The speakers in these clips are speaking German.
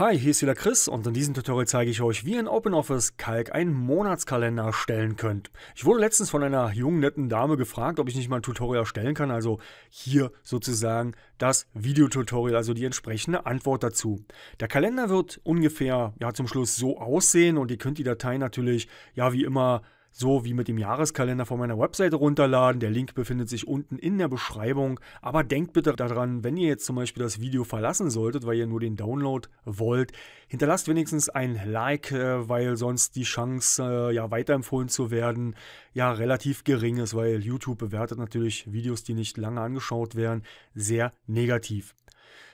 Hi, hier ist wieder Chris und in diesem Tutorial zeige ich euch, wie ihr in OpenOffice Calc einen Monatskalender erstellen könnt. Ich wurde letztens von einer jungen, netten Dame gefragt, ob ich nicht mal ein Tutorial erstellen kann, also hier sozusagen das Videotutorial, also die entsprechende Antwort dazu. Der Kalender wird ungefähr ja zum Schluss so aussehen und ihr könnt die Datei natürlich ja wie immer so wie mit dem Jahreskalender von meiner Webseite runterladen. Der Link befindet sich unten in der Beschreibung. Aber denkt bitte daran, wenn ihr jetzt zum Beispiel das Video verlassen solltet, weil ihr nur den Download wollt, hinterlasst wenigstens ein Like, äh, weil sonst die Chance, äh, ja, weiterempfohlen zu werden, ja, relativ gering ist, weil YouTube bewertet natürlich Videos, die nicht lange angeschaut werden, sehr negativ.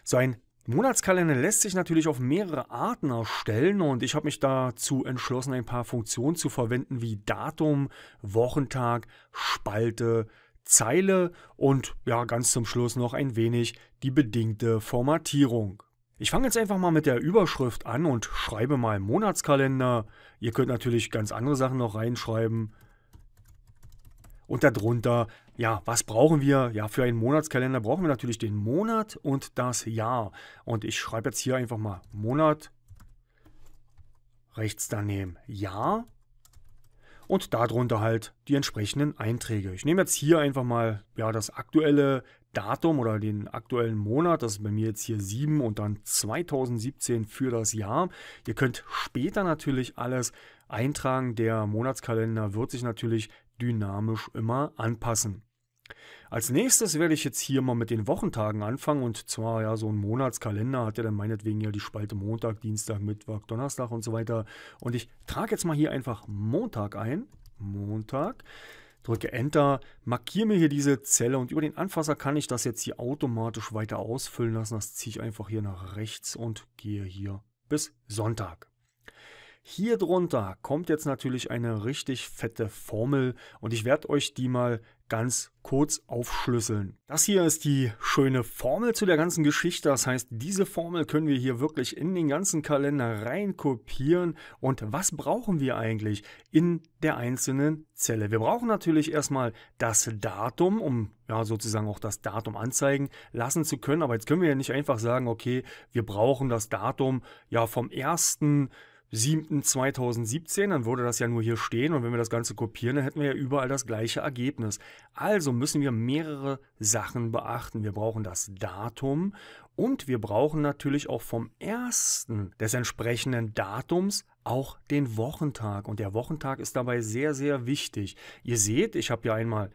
So ein Monatskalender lässt sich natürlich auf mehrere Arten erstellen und ich habe mich dazu entschlossen, ein paar Funktionen zu verwenden wie Datum, Wochentag, Spalte, Zeile und ja, ganz zum Schluss noch ein wenig die bedingte Formatierung. Ich fange jetzt einfach mal mit der Überschrift an und schreibe mal Monatskalender. Ihr könnt natürlich ganz andere Sachen noch reinschreiben. Und darunter, ja, was brauchen wir? Ja, für einen Monatskalender brauchen wir natürlich den Monat und das Jahr. Und ich schreibe jetzt hier einfach mal Monat, rechts daneben Jahr und darunter halt die entsprechenden Einträge. Ich nehme jetzt hier einfach mal ja, das aktuelle Datum oder den aktuellen Monat, das ist bei mir jetzt hier 7 und dann 2017 für das Jahr. Ihr könnt später natürlich alles eintragen. Der Monatskalender wird sich natürlich dynamisch immer anpassen. Als nächstes werde ich jetzt hier mal mit den Wochentagen anfangen und zwar ja so ein Monatskalender hat ja dann meinetwegen ja die Spalte Montag, Dienstag, Mittwoch, Donnerstag und so weiter. Und ich trage jetzt mal hier einfach Montag ein. Montag drücke Enter, markiere mir hier diese Zelle und über den Anfasser kann ich das jetzt hier automatisch weiter ausfüllen lassen. Das ziehe ich einfach hier nach rechts und gehe hier bis Sonntag. Hier drunter kommt jetzt natürlich eine richtig fette Formel und ich werde euch die mal ganz kurz aufschlüsseln. Das hier ist die schöne Formel zu der ganzen Geschichte. Das heißt, diese Formel können wir hier wirklich in den ganzen Kalender rein kopieren. Und was brauchen wir eigentlich in der einzelnen Zelle? Wir brauchen natürlich erstmal das Datum, um ja sozusagen auch das Datum anzeigen lassen zu können. Aber jetzt können wir ja nicht einfach sagen, okay, wir brauchen das Datum ja vom ersten 7.2017, dann würde das ja nur hier stehen und wenn wir das Ganze kopieren, dann hätten wir ja überall das gleiche Ergebnis. Also müssen wir mehrere Sachen beachten. Wir brauchen das Datum und wir brauchen natürlich auch vom ersten des entsprechenden Datums auch den Wochentag und der Wochentag ist dabei sehr, sehr wichtig. Ihr seht, ich habe ja einmal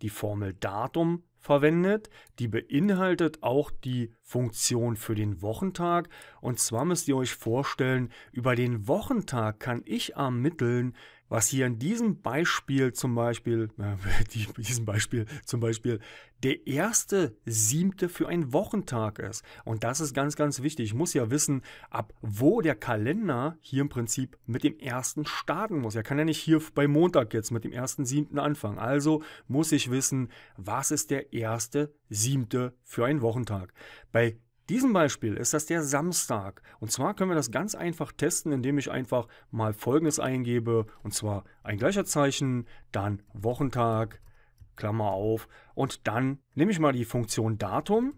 die Formel Datum verwendet. Die beinhaltet auch die Funktion für den Wochentag. Und zwar müsst ihr euch vorstellen, über den Wochentag kann ich ermitteln, was hier in diesem Beispiel zum Beispiel, äh, diesem Beispiel zum Beispiel der erste siebte für einen Wochentag ist. Und das ist ganz, ganz wichtig. Ich muss ja wissen, ab wo der Kalender hier im Prinzip mit dem ersten starten muss. Er kann ja nicht hier bei Montag jetzt mit dem ersten siebten anfangen. Also muss ich wissen, was ist der erste siebte für einen Wochentag. Bei diesem Beispiel ist das der Samstag. Und zwar können wir das ganz einfach testen, indem ich einfach mal Folgendes eingebe. Und zwar ein gleicher Zeichen, dann Wochentag, Klammer auf. Und dann nehme ich mal die Funktion Datum,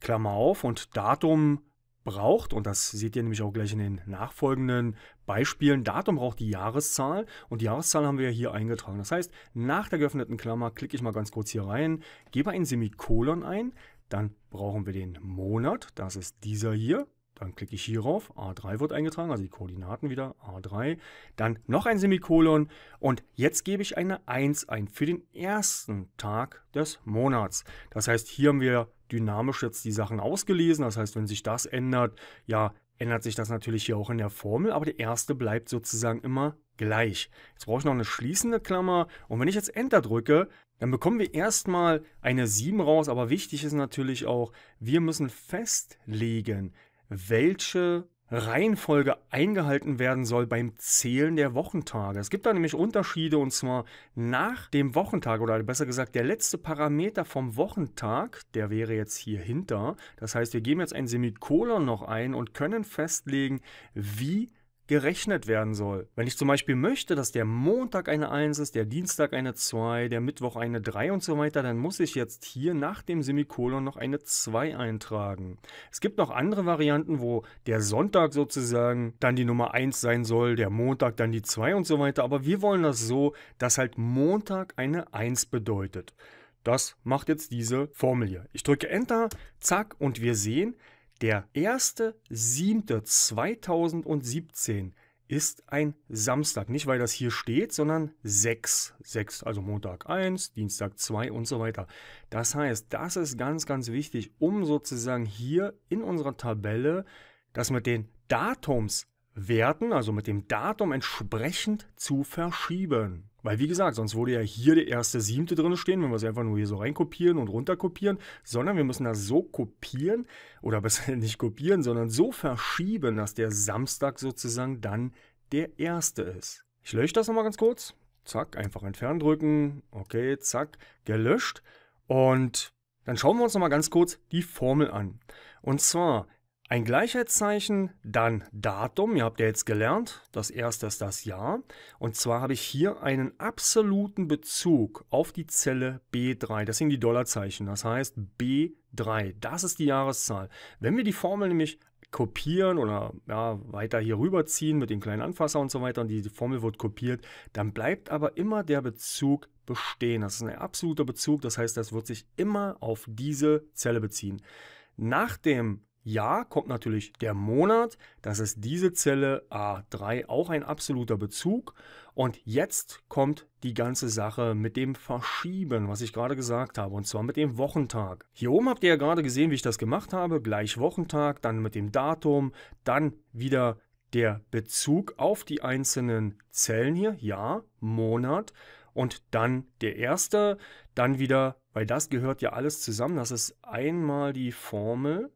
Klammer auf. Und Datum braucht, und das seht ihr nämlich auch gleich in den nachfolgenden Beispielen, Datum braucht die Jahreszahl und die Jahreszahl haben wir hier eingetragen. Das heißt, nach der geöffneten Klammer klicke ich mal ganz kurz hier rein, gebe ein Semikolon ein, dann brauchen wir den Monat, das ist dieser hier. Dann klicke ich hierauf, A3 wird eingetragen, also die Koordinaten wieder, A3. Dann noch ein Semikolon und jetzt gebe ich eine 1 ein für den ersten Tag des Monats. Das heißt, hier haben wir dynamisch jetzt die Sachen ausgelesen. Das heißt, wenn sich das ändert, ja, ändert sich das natürlich hier auch in der Formel, aber der erste bleibt sozusagen immer gleich. Jetzt brauche ich noch eine schließende Klammer und wenn ich jetzt Enter drücke, dann bekommen wir erstmal eine 7 raus, aber wichtig ist natürlich auch, wir müssen festlegen, welche Reihenfolge eingehalten werden soll beim Zählen der Wochentage. Es gibt da nämlich Unterschiede und zwar nach dem Wochentag oder besser gesagt der letzte Parameter vom Wochentag, der wäre jetzt hier hinter. Das heißt, wir geben jetzt ein Semikolon noch ein und können festlegen, wie gerechnet werden soll. Wenn ich zum Beispiel möchte, dass der Montag eine 1 ist, der Dienstag eine 2, der Mittwoch eine 3 und so weiter, dann muss ich jetzt hier nach dem Semikolon noch eine 2 eintragen. Es gibt noch andere Varianten, wo der Sonntag sozusagen dann die Nummer 1 sein soll, der Montag dann die 2 und so weiter, aber wir wollen das so, dass halt Montag eine 1 bedeutet. Das macht jetzt diese Formel hier. Ich drücke Enter, zack, und wir sehen, der 1.7.2017 ist ein Samstag. Nicht, weil das hier steht, sondern 6. 6, also Montag 1, Dienstag 2 und so weiter. Das heißt, das ist ganz, ganz wichtig, um sozusagen hier in unserer Tabelle das mit den Datums Werten, also mit dem Datum entsprechend zu verschieben. Weil wie gesagt, sonst würde ja hier der erste siebte drin stehen, wenn wir es einfach nur hier so reinkopieren und runterkopieren, sondern wir müssen das so kopieren oder besser nicht kopieren, sondern so verschieben, dass der Samstag sozusagen dann der erste ist. Ich lösche das nochmal ganz kurz. Zack, einfach entfernen drücken. Okay, zack, gelöscht. Und dann schauen wir uns nochmal ganz kurz die Formel an. Und zwar ein Gleichheitszeichen, dann Datum. Ihr habt ja jetzt gelernt, das erste ist das Jahr. Und zwar habe ich hier einen absoluten Bezug auf die Zelle B3. Das sind die Dollarzeichen. Das heißt B3. Das ist die Jahreszahl. Wenn wir die Formel nämlich kopieren oder ja, weiter hier rüberziehen mit dem kleinen Anfasser und so weiter und die Formel wird kopiert, dann bleibt aber immer der Bezug bestehen. Das ist ein absoluter Bezug, das heißt, das wird sich immer auf diese Zelle beziehen. Nach dem Jahr kommt natürlich der Monat, das ist diese Zelle A3 auch ein absoluter Bezug. Und jetzt kommt die ganze Sache mit dem Verschieben, was ich gerade gesagt habe, und zwar mit dem Wochentag. Hier oben habt ihr ja gerade gesehen, wie ich das gemacht habe, gleich Wochentag, dann mit dem Datum, dann wieder der Bezug auf die einzelnen Zellen hier, Jahr, Monat und dann der erste, dann wieder, weil das gehört ja alles zusammen, das ist einmal die Formel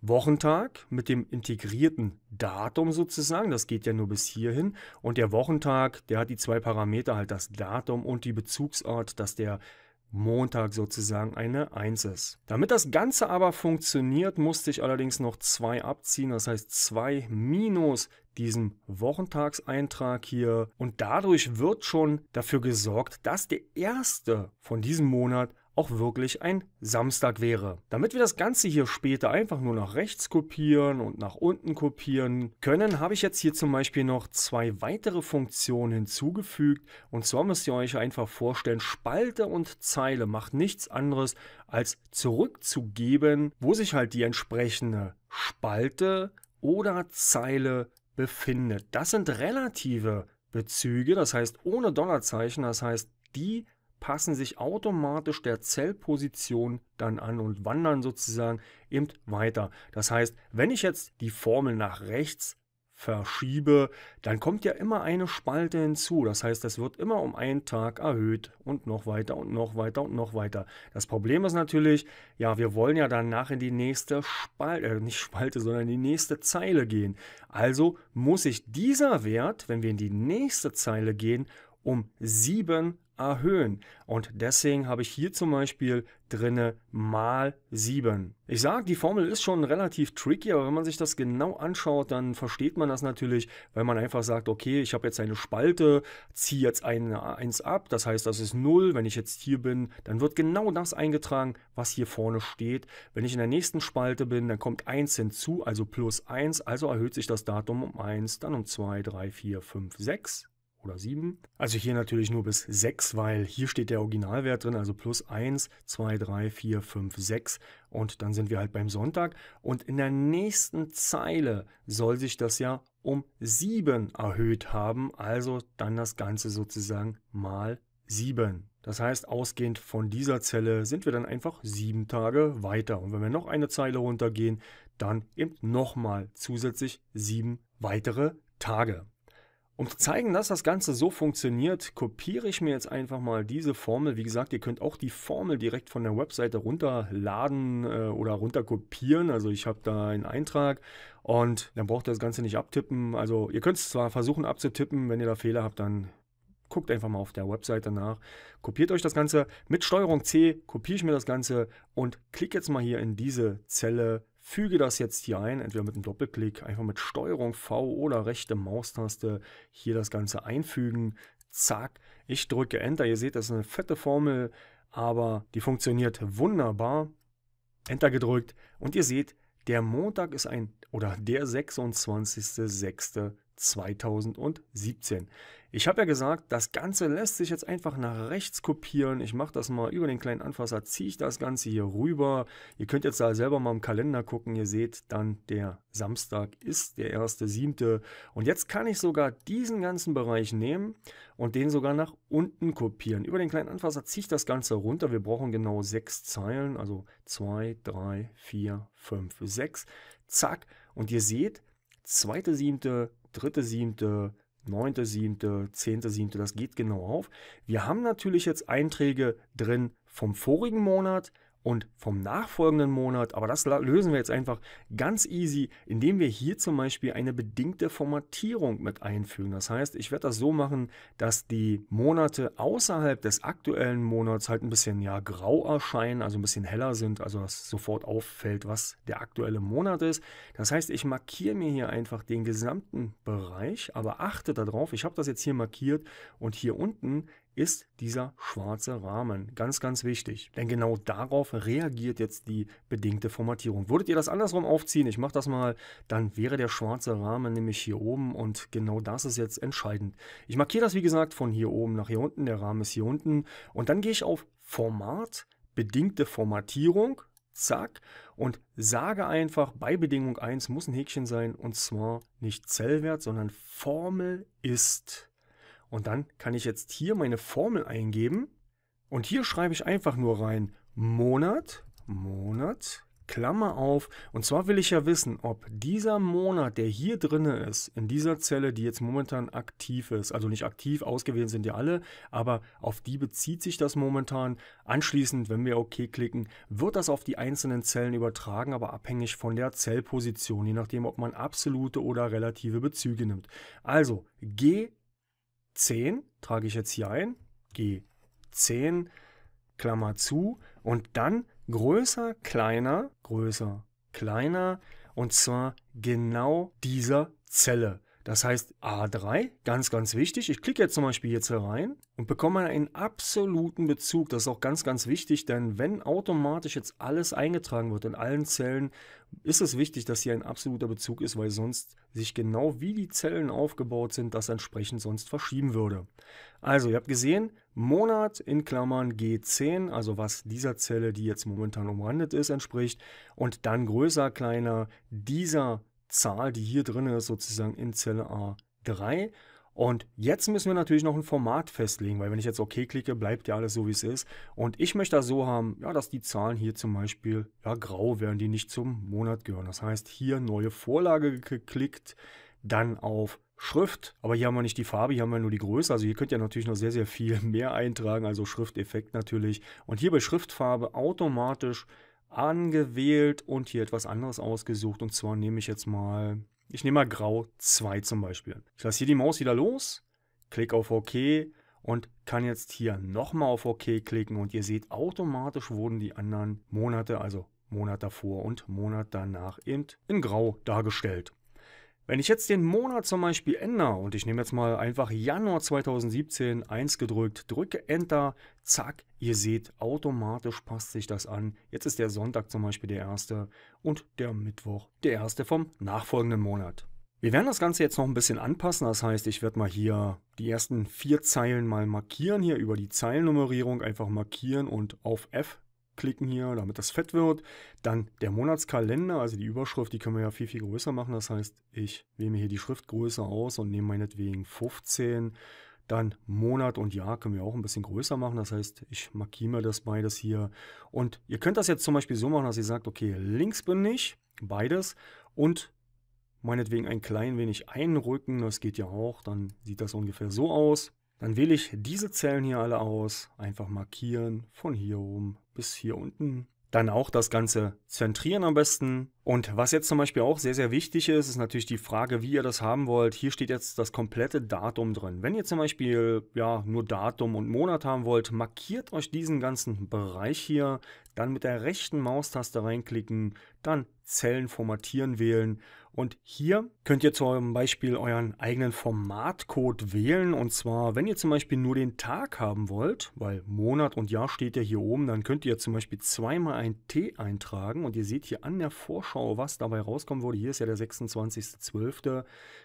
Wochentag mit dem integrierten Datum sozusagen. Das geht ja nur bis hierhin. Und der Wochentag, der hat die zwei Parameter, halt das Datum und die Bezugsart, dass der Montag sozusagen eine 1 ist. Damit das Ganze aber funktioniert, musste ich allerdings noch 2 abziehen, das heißt 2 minus diesem Wochentagseintrag hier. Und dadurch wird schon dafür gesorgt, dass der erste von diesem Monat auch wirklich ein Samstag wäre. Damit wir das Ganze hier später einfach nur nach rechts kopieren und nach unten kopieren können, habe ich jetzt hier zum Beispiel noch zwei weitere Funktionen hinzugefügt. Und zwar müsst ihr euch einfach vorstellen, Spalte und Zeile macht nichts anderes als zurückzugeben, wo sich halt die entsprechende Spalte oder Zeile befindet. Das sind relative Bezüge, das heißt ohne Dollarzeichen, das heißt die passen sich automatisch der Zellposition dann an und wandern sozusagen eben weiter. Das heißt, wenn ich jetzt die Formel nach rechts verschiebe, dann kommt ja immer eine Spalte hinzu. Das heißt, das wird immer um einen Tag erhöht und noch weiter und noch weiter und noch weiter. Das Problem ist natürlich, ja, wir wollen ja danach in die nächste Spalte, äh, nicht Spalte, sondern in die nächste Zeile gehen. Also muss sich dieser Wert, wenn wir in die nächste Zeile gehen, um 7 erhöhen. Und deswegen habe ich hier zum Beispiel drinne mal 7. Ich sage, die Formel ist schon relativ tricky, aber wenn man sich das genau anschaut, dann versteht man das natürlich, weil man einfach sagt, okay, ich habe jetzt eine Spalte, ziehe jetzt eine 1 ab, das heißt, das ist 0. Wenn ich jetzt hier bin, dann wird genau das eingetragen, was hier vorne steht. Wenn ich in der nächsten Spalte bin, dann kommt 1 hinzu, also plus 1, also erhöht sich das Datum um 1, dann um 2, 3, 4, 5, 6 oder 7. Also hier natürlich nur bis 6, weil hier steht der Originalwert drin, also plus 1, 2, 3, 4, 5, 6 und dann sind wir halt beim Sonntag und in der nächsten Zeile soll sich das ja um 7 erhöht haben, also dann das Ganze sozusagen mal 7. Das heißt, ausgehend von dieser Zelle sind wir dann einfach sieben Tage weiter. Und wenn wir noch eine Zeile runtergehen, dann eben nochmal zusätzlich sieben weitere Tage. Um zu zeigen, dass das Ganze so funktioniert, kopiere ich mir jetzt einfach mal diese Formel. Wie gesagt, ihr könnt auch die Formel direkt von der Webseite runterladen äh, oder runterkopieren. Also ich habe da einen Eintrag und dann braucht ihr das Ganze nicht abtippen. Also ihr könnt es zwar versuchen abzutippen, wenn ihr da Fehler habt, dann guckt einfach mal auf der Webseite nach, kopiert euch das Ganze. Mit STRG C kopiere ich mir das Ganze und klicke jetzt mal hier in diese Zelle füge das jetzt hier ein, entweder mit einem Doppelklick, einfach mit Steuerung V oder rechte Maustaste hier das Ganze einfügen. Zack, ich drücke Enter. Ihr seht, das ist eine fette Formel, aber die funktioniert wunderbar. Enter gedrückt und ihr seht, der Montag ist ein oder der 26.06. 2017. Ich habe ja gesagt, das Ganze lässt sich jetzt einfach nach rechts kopieren. Ich mache das mal über den kleinen Anfasser, ziehe ich das Ganze hier rüber. Ihr könnt jetzt da selber mal im Kalender gucken. Ihr seht dann, der Samstag ist der 1.7. Und jetzt kann ich sogar diesen ganzen Bereich nehmen und den sogar nach unten kopieren. Über den kleinen Anfasser ziehe ich das Ganze runter. Wir brauchen genau sechs Zeilen, also 2, 3, 4, 5, 6. Zack. Und ihr seht, 2.7 dritte, siebte, neunte, siebte, zehnte, siebte, das geht genau auf. Wir haben natürlich jetzt Einträge drin vom vorigen Monat, und vom nachfolgenden Monat, aber das lösen wir jetzt einfach ganz easy, indem wir hier zum Beispiel eine bedingte Formatierung mit einfügen. Das heißt, ich werde das so machen, dass die Monate außerhalb des aktuellen Monats halt ein bisschen ja grau erscheinen, also ein bisschen heller sind, also dass sofort auffällt, was der aktuelle Monat ist. Das heißt, ich markiere mir hier einfach den gesamten Bereich, aber achte darauf, ich habe das jetzt hier markiert und hier unten ist dieser schwarze Rahmen. Ganz, ganz wichtig. Denn genau darauf reagiert jetzt die bedingte Formatierung. Würdet ihr das andersrum aufziehen, ich mache das mal, dann wäre der schwarze Rahmen nämlich hier oben und genau das ist jetzt entscheidend. Ich markiere das wie gesagt von hier oben nach hier unten, der Rahmen ist hier unten und dann gehe ich auf Format, bedingte Formatierung, zack, und sage einfach, bei Bedingung 1 muss ein Häkchen sein und zwar nicht Zellwert, sondern Formel ist und dann kann ich jetzt hier meine Formel eingeben. Und hier schreibe ich einfach nur rein Monat, Monat, Klammer auf. Und zwar will ich ja wissen, ob dieser Monat, der hier drin ist, in dieser Zelle, die jetzt momentan aktiv ist, also nicht aktiv, ausgewählt sind ja alle, aber auf die bezieht sich das momentan. Anschließend, wenn wir OK klicken, wird das auf die einzelnen Zellen übertragen, aber abhängig von der Zellposition, je nachdem, ob man absolute oder relative Bezüge nimmt. Also, geh 10 trage ich jetzt hier ein, G10, Klammer zu und dann größer, kleiner, größer, kleiner und zwar genau dieser Zelle. Das heißt A3, ganz, ganz wichtig. Ich klicke jetzt zum Beispiel jetzt hier rein und bekomme einen absoluten Bezug. Das ist auch ganz, ganz wichtig, denn wenn automatisch jetzt alles eingetragen wird in allen Zellen, ist es wichtig, dass hier ein absoluter Bezug ist, weil sonst sich genau wie die Zellen aufgebaut sind, das entsprechend sonst verschieben würde. Also, ihr habt gesehen, Monat in Klammern G10, also was dieser Zelle, die jetzt momentan umrandet ist, entspricht. Und dann größer, kleiner, dieser Zahl, die hier drin ist, sozusagen in Zelle A3. Und jetzt müssen wir natürlich noch ein Format festlegen, weil wenn ich jetzt OK klicke, bleibt ja alles so, wie es ist. Und ich möchte das so haben, ja, dass die Zahlen hier zum Beispiel ja, grau werden, die nicht zum Monat gehören. Das heißt, hier neue Vorlage geklickt, dann auf Schrift, aber hier haben wir nicht die Farbe, hier haben wir nur die Größe. Also hier könnt ihr natürlich noch sehr, sehr viel mehr eintragen, also Schrifteffekt natürlich. Und hier bei Schriftfarbe automatisch angewählt und hier etwas anderes ausgesucht. Und zwar nehme ich jetzt mal, ich nehme mal Grau 2 zum Beispiel. Ich lasse hier die Maus wieder los, klicke auf OK und kann jetzt hier nochmal auf OK klicken und ihr seht, automatisch wurden die anderen Monate, also Monat davor und Monat danach eben in Grau dargestellt. Wenn ich jetzt den Monat zum Beispiel ändere und ich nehme jetzt mal einfach Januar 2017 1 gedrückt, drücke Enter, zack, ihr seht, automatisch passt sich das an. Jetzt ist der Sonntag zum Beispiel der erste und der Mittwoch der erste vom nachfolgenden Monat. Wir werden das Ganze jetzt noch ein bisschen anpassen, das heißt, ich werde mal hier die ersten vier Zeilen mal markieren, hier über die Zeilennummerierung einfach markieren und auf F klicken hier, damit das fett wird. Dann der Monatskalender, also die Überschrift, die können wir ja viel, viel größer machen. Das heißt, ich wähle mir hier die Schriftgröße aus und nehme meinetwegen 15. Dann Monat und Jahr können wir auch ein bisschen größer machen. Das heißt, ich markiere mir das beides hier. Und ihr könnt das jetzt zum Beispiel so machen, dass ihr sagt, okay, links bin ich, beides. Und meinetwegen ein klein wenig einrücken, das geht ja auch. Dann sieht das ungefähr so aus. Dann wähle ich diese Zellen hier alle aus, einfach markieren von hier oben bis hier unten. Dann auch das Ganze zentrieren am besten. Und was jetzt zum Beispiel auch sehr, sehr wichtig ist, ist natürlich die Frage, wie ihr das haben wollt. Hier steht jetzt das komplette Datum drin. Wenn ihr zum Beispiel ja, nur Datum und Monat haben wollt, markiert euch diesen ganzen Bereich hier. Dann mit der rechten Maustaste reinklicken, dann Zellen formatieren wählen. Und hier könnt ihr zum Beispiel euren eigenen Formatcode wählen. Und zwar, wenn ihr zum Beispiel nur den Tag haben wollt, weil Monat und Jahr steht ja hier oben, dann könnt ihr zum Beispiel zweimal ein T eintragen. Und ihr seht hier an der Vorschau, was dabei rauskommen würde. Hier ist ja der 26.12.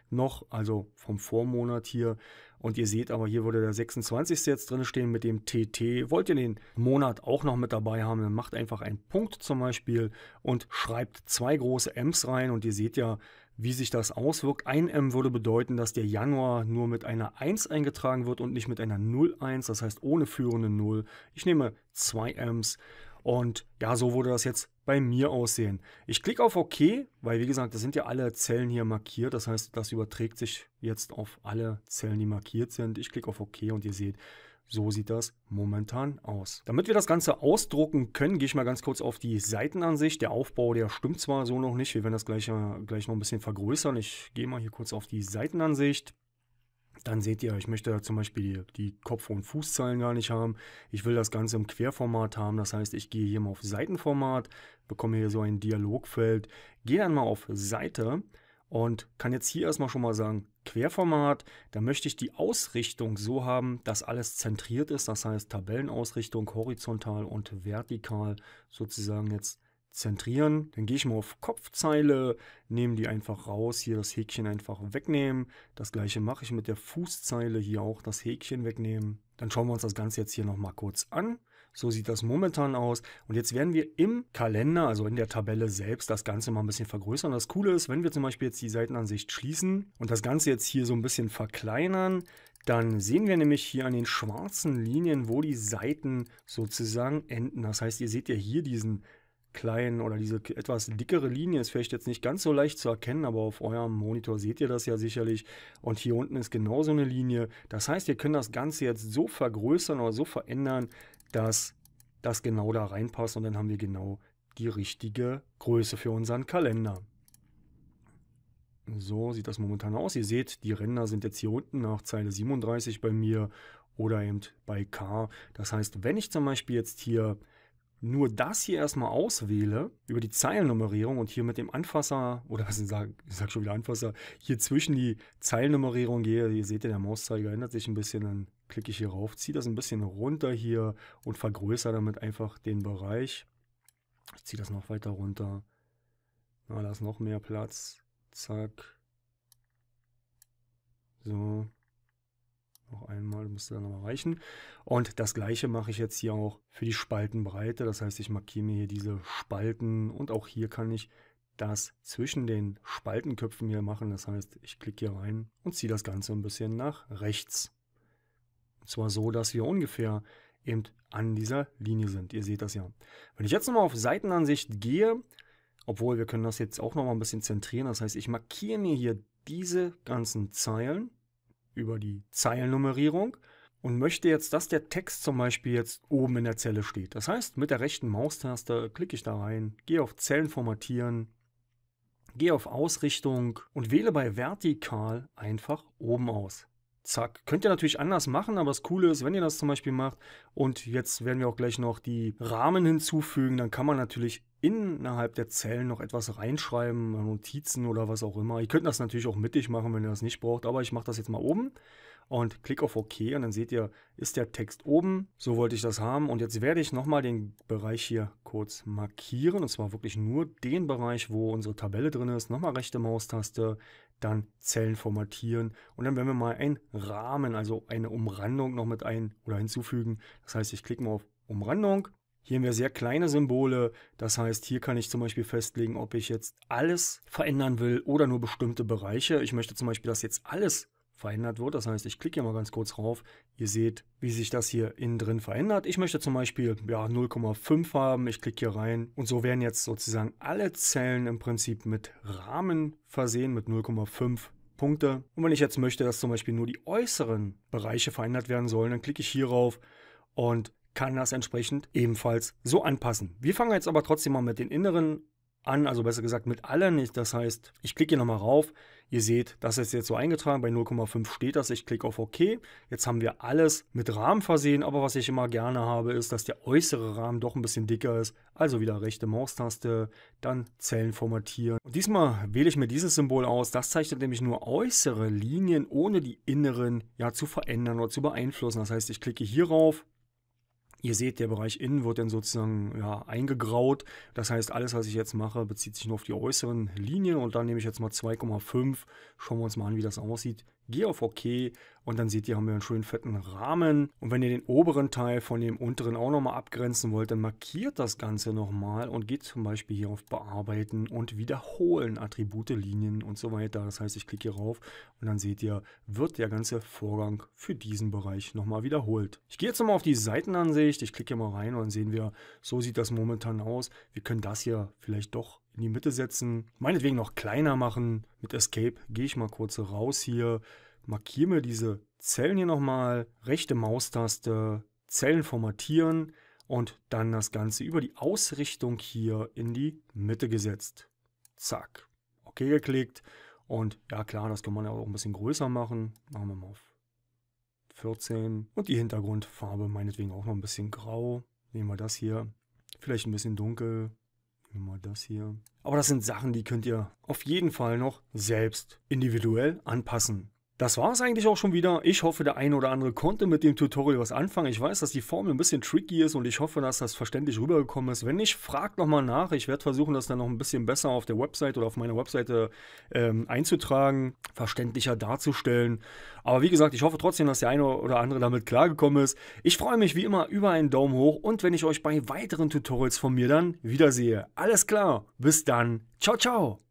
noch, also vom Vormonat hier. Und ihr seht aber, hier würde der 26. jetzt drin stehen mit dem TT. Wollt ihr den Monat auch noch mit dabei haben, dann macht einfach einen Punkt zum Beispiel und schreibt zwei große M's rein. Und ihr seht ja, wie sich das auswirkt. Ein M würde bedeuten, dass der Januar nur mit einer 1 eingetragen wird und nicht mit einer 01, das heißt ohne führende 0. Ich nehme zwei Ms und ja, so würde das jetzt bei mir aussehen. Ich klicke auf OK, weil wie gesagt, das sind ja alle Zellen hier markiert. Das heißt, das überträgt sich jetzt auf alle Zellen, die markiert sind. Ich klicke auf OK und ihr seht, so sieht das momentan aus. Damit wir das Ganze ausdrucken können, gehe ich mal ganz kurz auf die Seitenansicht. Der Aufbau, der stimmt zwar so noch nicht. Wir werden das gleich, äh, gleich noch ein bisschen vergrößern. Ich gehe mal hier kurz auf die Seitenansicht dann seht ihr, ich möchte da zum Beispiel die, die Kopf- und Fußzeilen gar nicht haben. Ich will das Ganze im Querformat haben. Das heißt, ich gehe hier mal auf Seitenformat, bekomme hier so ein Dialogfeld, gehe dann mal auf Seite und kann jetzt hier erstmal schon mal sagen, Querformat, da möchte ich die Ausrichtung so haben, dass alles zentriert ist. Das heißt, Tabellenausrichtung horizontal und vertikal sozusagen jetzt zentrieren. Dann gehe ich mal auf Kopfzeile, nehme die einfach raus, hier das Häkchen einfach wegnehmen. Das gleiche mache ich mit der Fußzeile, hier auch das Häkchen wegnehmen. Dann schauen wir uns das Ganze jetzt hier nochmal kurz an. So sieht das momentan aus. Und jetzt werden wir im Kalender, also in der Tabelle selbst, das Ganze mal ein bisschen vergrößern. Das Coole ist, wenn wir zum Beispiel jetzt die Seitenansicht schließen und das Ganze jetzt hier so ein bisschen verkleinern, dann sehen wir nämlich hier an den schwarzen Linien, wo die Seiten sozusagen enden. Das heißt, ihr seht ja hier diesen kleinen oder diese etwas dickere Linie ist vielleicht jetzt nicht ganz so leicht zu erkennen, aber auf eurem Monitor seht ihr das ja sicherlich. Und hier unten ist genauso eine Linie. Das heißt, ihr könnt das Ganze jetzt so vergrößern oder so verändern, dass das genau da reinpasst und dann haben wir genau die richtige Größe für unseren Kalender. So sieht das momentan aus. Ihr seht, die Ränder sind jetzt hier unten nach Zeile 37 bei mir oder eben bei K. Das heißt, wenn ich zum Beispiel jetzt hier nur das hier erstmal auswähle, über die Zeilennummerierung und hier mit dem Anfasser, oder was ich sage, ich sage schon wieder Anfasser, hier zwischen die Zeilennummerierung gehe, ihr seht ja, der Mauszeiger ändert sich ein bisschen, dann klicke ich hier rauf, ziehe das ein bisschen runter hier und vergrößere damit einfach den Bereich. Ich ziehe das noch weiter runter. Na, da ist noch mehr Platz. Zack. So, noch einmal müsste dann aber reichen. Und das gleiche mache ich jetzt hier auch für die Spaltenbreite. Das heißt, ich markiere mir hier diese Spalten und auch hier kann ich das zwischen den Spaltenköpfen hier machen. Das heißt, ich klicke hier rein und ziehe das Ganze ein bisschen nach rechts. Und zwar so, dass wir ungefähr eben an dieser Linie sind. Ihr seht das ja. Wenn ich jetzt nochmal auf Seitenansicht gehe, obwohl wir können das jetzt auch nochmal ein bisschen zentrieren. Das heißt, ich markiere mir hier diese ganzen Zeilen über die Zeilennummerierung und möchte jetzt, dass der Text zum Beispiel jetzt oben in der Zelle steht. Das heißt, mit der rechten Maustaste klicke ich da rein, gehe auf Zellen formatieren, gehe auf Ausrichtung und wähle bei Vertikal einfach oben aus. Zack. Könnt ihr natürlich anders machen, aber das Coole ist, wenn ihr das zum Beispiel macht und jetzt werden wir auch gleich noch die Rahmen hinzufügen, dann kann man natürlich innerhalb der Zellen noch etwas reinschreiben, Notizen oder was auch immer. Ihr könnt das natürlich auch mittig machen, wenn ihr das nicht braucht, aber ich mache das jetzt mal oben und klicke auf OK und dann seht ihr, ist der Text oben. So wollte ich das haben und jetzt werde ich nochmal den Bereich hier kurz markieren und zwar wirklich nur den Bereich, wo unsere Tabelle drin ist. Nochmal rechte Maustaste, dann Zellen formatieren und dann werden wir mal einen Rahmen, also eine Umrandung noch mit ein oder hinzufügen. Das heißt, ich klicke mal auf Umrandung. Hier haben wir sehr kleine Symbole. Das heißt, hier kann ich zum Beispiel festlegen, ob ich jetzt alles verändern will oder nur bestimmte Bereiche. Ich möchte zum Beispiel, dass jetzt alles verändert wird. Das heißt, ich klicke hier mal ganz kurz drauf. Ihr seht, wie sich das hier innen drin verändert. Ich möchte zum Beispiel ja, 0,5 haben. Ich klicke hier rein und so werden jetzt sozusagen alle Zellen im Prinzip mit Rahmen versehen, mit 0,5 Punkte. Und wenn ich jetzt möchte, dass zum Beispiel nur die äußeren Bereiche verändert werden sollen, dann klicke ich hier rauf und kann das entsprechend ebenfalls so anpassen. Wir fangen jetzt aber trotzdem mal mit den inneren an, also besser gesagt mit allen nicht. Das heißt, ich klicke hier nochmal rauf. Ihr seht, das ist jetzt so eingetragen. Bei 0,5 steht das. Ich klicke auf OK. Jetzt haben wir alles mit Rahmen versehen. Aber was ich immer gerne habe, ist, dass der äußere Rahmen doch ein bisschen dicker ist. Also wieder rechte Maustaste, dann Zellen formatieren. Und diesmal wähle ich mir dieses Symbol aus. Das zeichnet nämlich nur äußere Linien, ohne die inneren ja zu verändern oder zu beeinflussen. Das heißt, ich klicke hier rauf, Ihr seht, der Bereich innen wird dann sozusagen ja, eingegraut. Das heißt, alles, was ich jetzt mache, bezieht sich nur auf die äußeren Linien. Und dann nehme ich jetzt mal 2,5. Schauen wir uns mal an, wie das aussieht. Geh auf OK und dann seht ihr, haben wir einen schönen fetten Rahmen. Und wenn ihr den oberen Teil von dem unteren auch nochmal abgrenzen wollt, dann markiert das Ganze nochmal und geht zum Beispiel hier auf Bearbeiten und Wiederholen, Attribute, Linien und so weiter. Das heißt, ich klicke hier rauf und dann seht ihr, wird der ganze Vorgang für diesen Bereich nochmal wiederholt. Ich gehe jetzt nochmal auf die Seitenansicht, ich klicke hier mal rein und dann sehen wir, so sieht das momentan aus. Wir können das hier vielleicht doch in die Mitte setzen, meinetwegen noch kleiner machen. Mit Escape gehe ich mal kurz raus hier, markiere mir diese Zellen hier nochmal, rechte Maustaste, Zellen formatieren und dann das Ganze über die Ausrichtung hier in die Mitte gesetzt. Zack, OK geklickt und ja klar, das kann man ja auch ein bisschen größer machen. Machen wir mal auf 14 und die Hintergrundfarbe meinetwegen auch noch ein bisschen grau. Nehmen wir das hier, vielleicht ein bisschen dunkel, Nimm mal das hier. Aber das sind Sachen, die könnt ihr auf jeden Fall noch selbst individuell anpassen. Das war es eigentlich auch schon wieder. Ich hoffe, der eine oder andere konnte mit dem Tutorial was anfangen. Ich weiß, dass die Formel ein bisschen tricky ist und ich hoffe, dass das verständlich rübergekommen ist. Wenn nicht, fragt nochmal nach. Ich werde versuchen, das dann noch ein bisschen besser auf der Website oder auf meiner Webseite ähm, einzutragen, verständlicher darzustellen. Aber wie gesagt, ich hoffe trotzdem, dass der eine oder andere damit klargekommen ist. Ich freue mich wie immer über einen Daumen hoch und wenn ich euch bei weiteren Tutorials von mir dann wiedersehe. Alles klar, bis dann. Ciao, ciao.